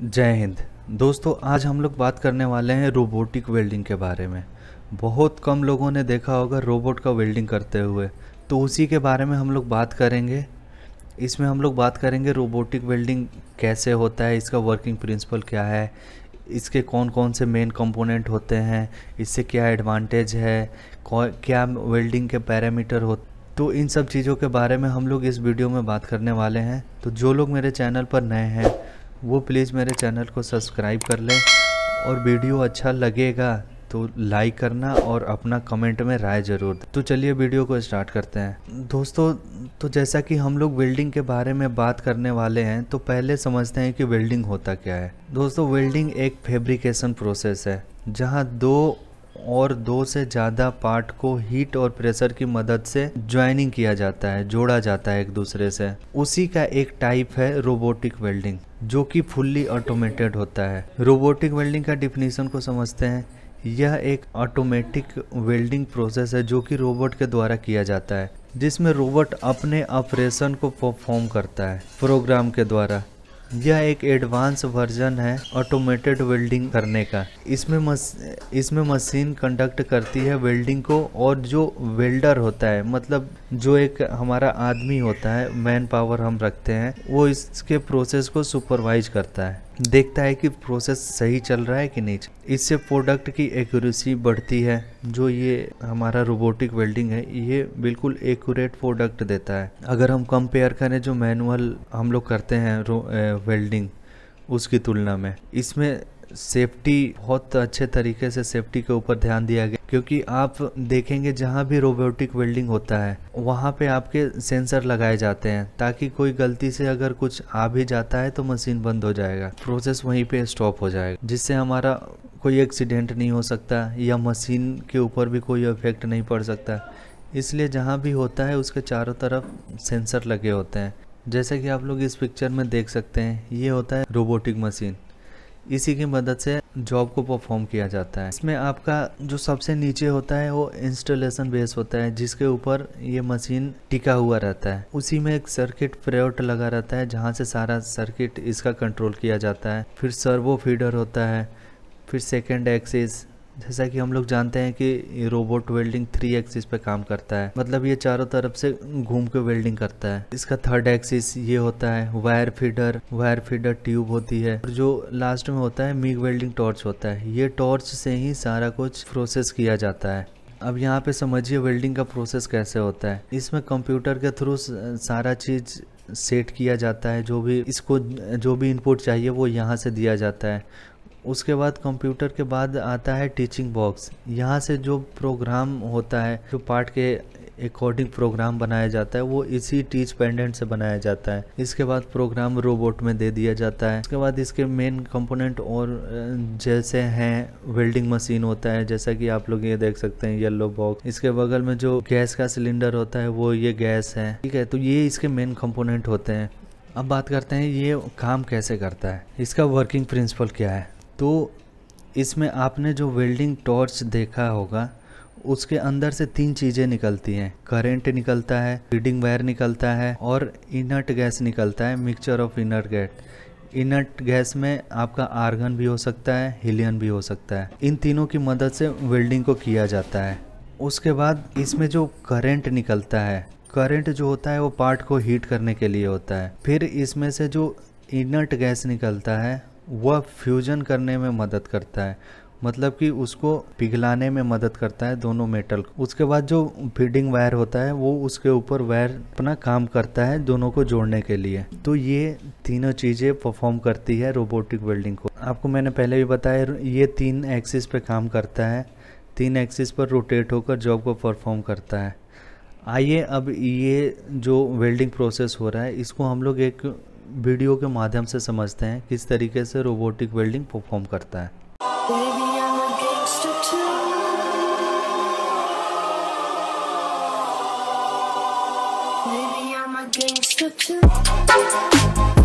जय हिंद दोस्तों आज हम लोग बात करने वाले हैं रोबोटिक वेल्डिंग के बारे में बहुत कम लोगों ने देखा होगा रोबोट का वेल्डिंग करते हुए तो उसी के बारे में हम लोग बात करेंगे इसमें हम लोग बात करेंगे रोबोटिक वेल्डिंग कैसे होता है इसका वर्किंग प्रिंसिपल क्या है इसके कौन कौन से मेन कंपोनेंट होते हैं इससे क्या एडवांटेज है क्या वेल्डिंग के पैरामीटर होते तो इन सब चीज़ों के बारे में हम लोग इस वीडियो में बात करने वाले हैं तो जो लोग मेरे चैनल पर नए हैं वो प्लीज़ मेरे चैनल को सब्सक्राइब कर लें और वीडियो अच्छा लगेगा तो लाइक करना और अपना कमेंट में राय ज़रूर तो चलिए वीडियो को स्टार्ट करते हैं दोस्तों तो जैसा कि हम लोग वेल्डिंग के बारे में बात करने वाले हैं तो पहले समझते हैं कि वेल्डिंग होता क्या है दोस्तों वेल्डिंग एक फेब्रिकेशन प्रोसेस है जहाँ दो और दो से ज़्यादा पार्ट को हीट और प्रेशर की मदद से ज्वाइनिंग किया जाता है जोड़ा जाता है एक दूसरे से उसी का एक टाइप है रोबोटिक वेल्डिंग जो कि फुल्ली ऑटोमेटेड होता है रोबोटिक वेल्डिंग का डिफिनीशन को समझते हैं यह एक ऑटोमेटिक वेल्डिंग प्रोसेस है जो कि रोबोट के द्वारा किया जाता है जिसमें रोबोट अपने ऑपरेशन को परफॉर्म करता है प्रोग्राम के द्वारा यह एक एडवांस वर्जन है ऑटोमेटेड वेल्डिंग करने का इसमें मस, इसमें मशीन कंडक्ट करती है वेल्डिंग को और जो वेल्डर होता है मतलब जो एक हमारा आदमी होता है मैन पावर हम रखते हैं वो इसके प्रोसेस को सुपरवाइज करता है देखता है कि प्रोसेस सही चल रहा है कि नहीं इससे प्रोडक्ट की एक्यूरेसी बढ़ती है जो ये हमारा रोबोटिक वेल्डिंग है ये बिल्कुल एक्यूरेट प्रोडक्ट देता है अगर हम कंपेयर करें जो मैनुअल हम लोग करते हैं वेल्डिंग उसकी तुलना में इसमें सेफ्टी बहुत अच्छे तरीके से सेफ्टी के ऊपर ध्यान दिया गया क्योंकि आप देखेंगे जहाँ भी रोबोटिक वेल्डिंग होता है वहाँ पे आपके सेंसर लगाए जाते हैं ताकि कोई गलती से अगर कुछ आ भी जाता है तो मशीन बंद हो जाएगा प्रोसेस वहीं पे स्टॉप हो जाएगा जिससे हमारा कोई एक्सीडेंट नहीं हो सकता या मशीन के ऊपर भी कोई इफेक्ट नहीं पड़ सकता इसलिए जहाँ भी होता है उसके चारों तरफ सेंसर लगे होते हैं जैसे कि आप लोग इस पिक्चर में देख सकते हैं ये होता है रोबोटिक मशीन इसी की मदद से जॉब को परफॉर्म किया जाता है इसमें आपका जो सबसे नीचे होता है वो इंस्टॉलेशन बेस होता है जिसके ऊपर ये मशीन टिका हुआ रहता है उसी में एक सर्किट प्रेट लगा रहता है जहाँ से सारा सर्किट इसका कंट्रोल किया जाता है फिर सर्वो फीडर होता है फिर सेकेंड एक्सिस जैसा कि हम लोग जानते हैं कि रोबोट वेल्डिंग थ्री एक्सिस पे काम करता है मतलब ये चारों तरफ से घूम के वेल्डिंग करता है इसका थर्ड एक्सिस ये होता है wire feeder wire feeder tube होती है और जो लास्ट में होता है मिग वेल्डिंग टॉर्च होता है ये टॉर्च से ही सारा कुछ प्रोसेस किया जाता है अब यहाँ पे समझिए वेल्डिंग का प्रोसेस कैसे होता है इसमें कंप्यूटर के थ्रू सारा चीज़ सेट किया जाता है जो भी इसको जो भी इनपुट चाहिए वो यहाँ से दिया जाता है उसके बाद कंप्यूटर के बाद आता है टीचिंग बॉक्स यहाँ से जो प्रोग्राम होता है जो पार्ट के अकॉर्डिंग प्रोग्राम बनाया जाता है वो इसी टीच पेंडेंट से बनाया जाता है इसके बाद प्रोग्राम रोबोट में दे दिया जाता है इसके बाद इसके मेन कंपोनेंट और जैसे हैं वेल्डिंग मशीन होता है जैसा कि आप लोग ये देख सकते हैं येलो बॉक्स इसके बगल में जो गैस का सिलेंडर होता है वो ये गैस है ठीक है तो ये इसके मेन कंपोनेंट होते हैं अब बात करते हैं ये काम कैसे करता है इसका वर्किंग प्रिंसिपल क्या है तो इसमें आपने जो वेल्डिंग टॉर्च देखा होगा उसके अंदर से तीन चीज़ें निकलती हैं करंट निकलता है फीडिंग वायर निकलता है और इनर्ट गैस निकलता है mixture of inert gas inert gas में आपका आर्गन भी हो सकता है हिलियन भी हो सकता है इन तीनों की मदद से वेल्डिंग को किया जाता है उसके बाद इसमें जो करंट निकलता है करंट जो होता है वो पार्ट को हीट करने के लिए होता है फिर इसमें से जो इनर्ट गैस निकलता है वह फ्यूजन करने में मदद करता है मतलब कि उसको पिघलाने में मदद करता है दोनों मेटल उसके बाद जो फीडिंग वायर होता है वो उसके ऊपर वायर अपना काम करता है दोनों को जोड़ने के लिए तो ये तीनों चीज़ें परफॉर्म करती है रोबोटिक वेल्डिंग को आपको मैंने पहले भी बताया ये तीन एक्सिस पे काम करता है तीन एक्सिस पर रोटेट होकर जॉब को परफॉर्म करता है आइए अब ये जो वेल्डिंग प्रोसेस हो रहा है इसको हम लोग एक वीडियो के माध्यम से समझते हैं किस तरीके से रोबोटिक वेल्डिंग परफॉर्म करता है Baby,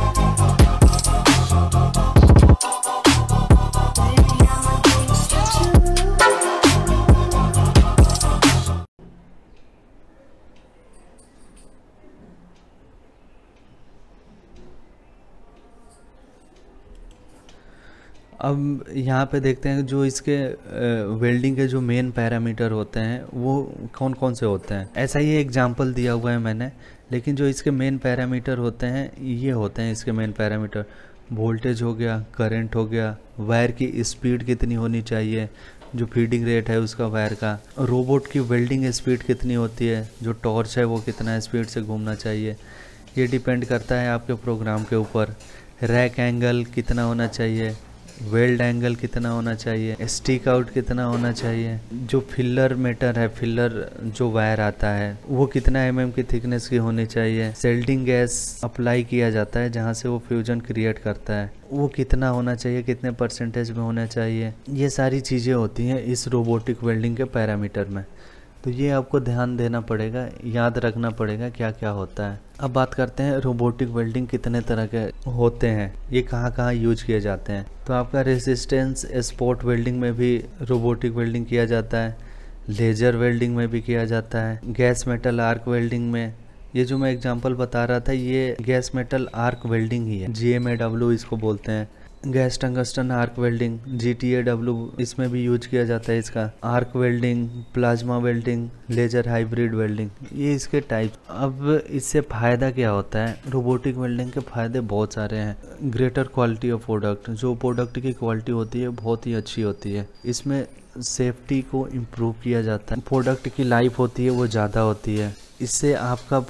अब यहाँ पे देखते हैं जो इसके वेल्डिंग के जो मेन पैरामीटर होते हैं वो कौन कौन से होते हैं ऐसा ही एग्जाम्पल दिया हुआ है मैंने लेकिन जो इसके मेन पैरामीटर होते हैं ये होते हैं इसके मेन पैरामीटर वोल्टेज हो गया करंट हो गया वायर की स्पीड कितनी होनी चाहिए जो फीडिंग रेट है उसका वायर का रोबोट की वेल्डिंग स्पीड कितनी होती है जो टॉर्च है वो कितना स्पीड से घूमना चाहिए ये डिपेंड करता है आपके प्रोग्राम के ऊपर रैक एंगल कितना होना चाहिए वेल्ड एंगल कितना होना चाहिए स्टिक आउट कितना होना चाहिए जो फिलर मेटर है फिलर जो वायर आता है वो कितना एम mm की थिकनेस की होनी चाहिए सेल्डिंग गैस अप्लाई किया जाता है जहाँ से वो फ्यूजन क्रिएट करता है वो कितना होना चाहिए कितने परसेंटेज में होना चाहिए ये सारी चीज़ें होती हैं इस रोबोटिक वेल्डिंग के पैरामीटर में तो ये आपको ध्यान देना पड़ेगा याद रखना पड़ेगा क्या क्या होता है अब बात करते हैं रोबोटिक वेल्डिंग कितने तरह के होते हैं ये कहाँ कहाँ यूज किए जाते हैं तो आपका रेजिस्टेंस स्पोर्ट वेल्डिंग में भी रोबोटिक वेल्डिंग किया जाता है लेजर वेल्डिंग में भी किया जाता है गैस मेटल आर्क वेल्डिंग में ये जो मैं एग्जाम्पल बता रहा था ये गैस मेटल आर्क वेल्डिंग ही है जी इसको बोलते हैं gas tungsten arc welding G T A W इसमें भी यूज किया जाता है इसका arc welding plasma welding laser hybrid welding ये इसके टाइप अब इससे फ़ायदा क्या होता है रोबोटिक वेल्डिंग के फ़ायदे बहुत सारे हैं ग्रेटर क्वालिटी ऑफ प्रोडक्ट जो प्रोडक्ट की क्वालिटी होती है बहुत ही अच्छी होती है इसमें सेफ्टी को इम्प्रूव किया जाता है प्रोडक्ट की लाइफ होती है वो ज़्यादा होती है इससे आपका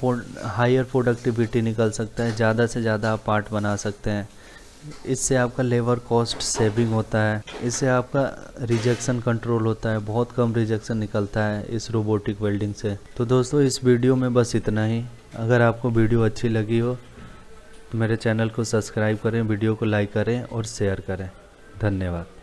हायर प्रोडक्टिविटी निकल सकता है ज़्यादा से ज़्यादा आप पार्ट बना सकते हैं इससे आपका लेबर कॉस्ट सेविंग होता है इससे आपका रिजेक्शन कंट्रोल होता है बहुत कम रिजेक्शन निकलता है इस रोबोटिक वेल्डिंग से तो दोस्तों इस वीडियो में बस इतना ही अगर आपको वीडियो अच्छी लगी हो तो मेरे चैनल को सब्सक्राइब करें वीडियो को लाइक करें और शेयर करें धन्यवाद